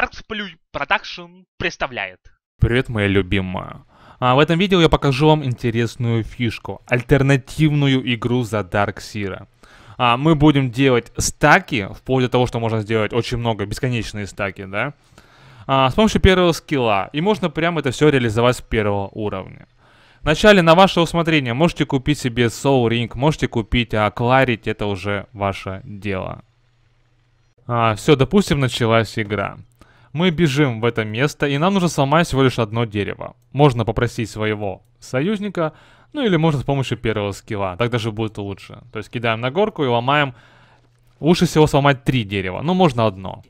Artsplay Production представляет. Привет, моя любимая. А в этом видео я покажу вам интересную фишку, альтернативную игру за Dark Sira. А мы будем делать стаки, вплоть до того, что можно сделать очень много, бесконечные стаки, да? А, с помощью первого скилла, и можно прямо это все реализовать с первого уровня. Вначале на ваше усмотрение можете купить себе Soul Ring, можете купить а, это уже ваше дело. А, все, допустим, началась игра. Мы бежим в это место, и нам нужно сломать всего лишь одно дерево. Можно попросить своего союзника, ну или можно с помощью первого скилла, так даже будет лучше. То есть кидаем на горку и ломаем... Лучше всего сломать три дерева, но можно одно.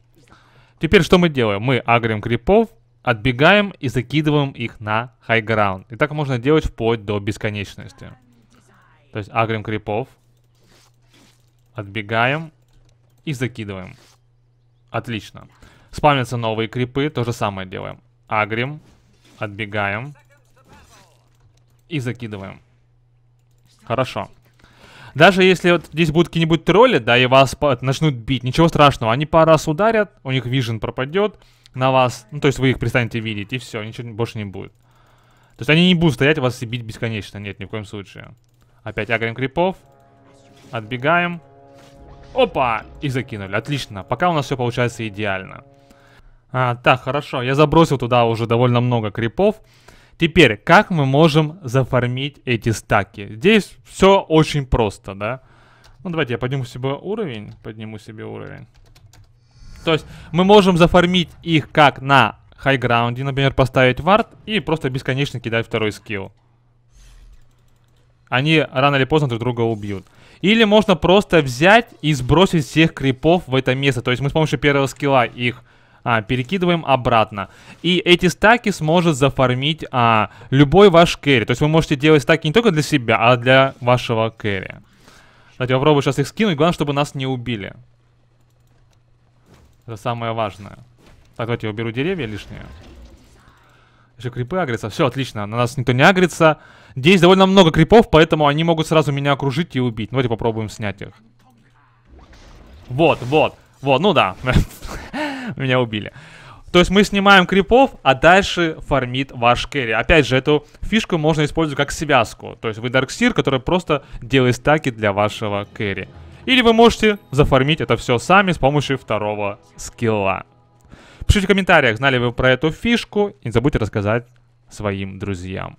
Теперь что мы делаем? Мы агрим крипов, отбегаем и закидываем их на хайграунд. И так можно делать вплоть до бесконечности. То есть агрим крипов, отбегаем и закидываем. Отлично. Спамятся новые крипы, то же самое делаем. Агрим, отбегаем и закидываем. Хорошо. Даже если вот здесь будут какие-нибудь тролли, да, и вас начнут бить, ничего страшного. Они пару раз ударят, у них вижен пропадет на вас. Ну, то есть вы их перестанете видеть, и все, ничего больше не будет. То есть они не будут стоять вас и бить бесконечно. Нет, ни в коем случае. Опять агрим крипов. Отбегаем. Опа! И закинули. Отлично. Пока у нас все получается идеально. А, так, хорошо. Я забросил туда уже довольно много крипов. Теперь, как мы можем зафармить эти стаки? Здесь все очень просто, да? Ну, давайте я подниму себе уровень. Подниму себе уровень. То есть, мы можем зафармить их как на хайграунде, например, поставить вард и просто бесконечно кидать второй скилл. Они рано или поздно друг друга убьют. Или можно просто взять и сбросить всех крипов в это место. То есть мы с помощью первого скилла их а, перекидываем обратно. И эти стаки сможет зафармить а, любой ваш керри. То есть вы можете делать стаки не только для себя, а для вашего керри. Давайте попробую сейчас их скинуть. Главное, чтобы нас не убили. Это самое важное. Так, давайте я уберу деревья лишние. Еще крипы агрятся. Все, отлично. На нас никто не агрится. Здесь довольно много крипов, поэтому они могут сразу меня окружить и убить. Давайте попробуем снять их. Вот, вот. Вот, ну да. меня убили. То есть мы снимаем крипов, а дальше фармит ваш керри. Опять же, эту фишку можно использовать как связку. То есть вы Дарксир, который просто делает стаки для вашего керри. Или вы можете зафармить это все сами с помощью второго скилла. Пишите в комментариях, знали вы про эту фишку. И не забудьте рассказать своим друзьям.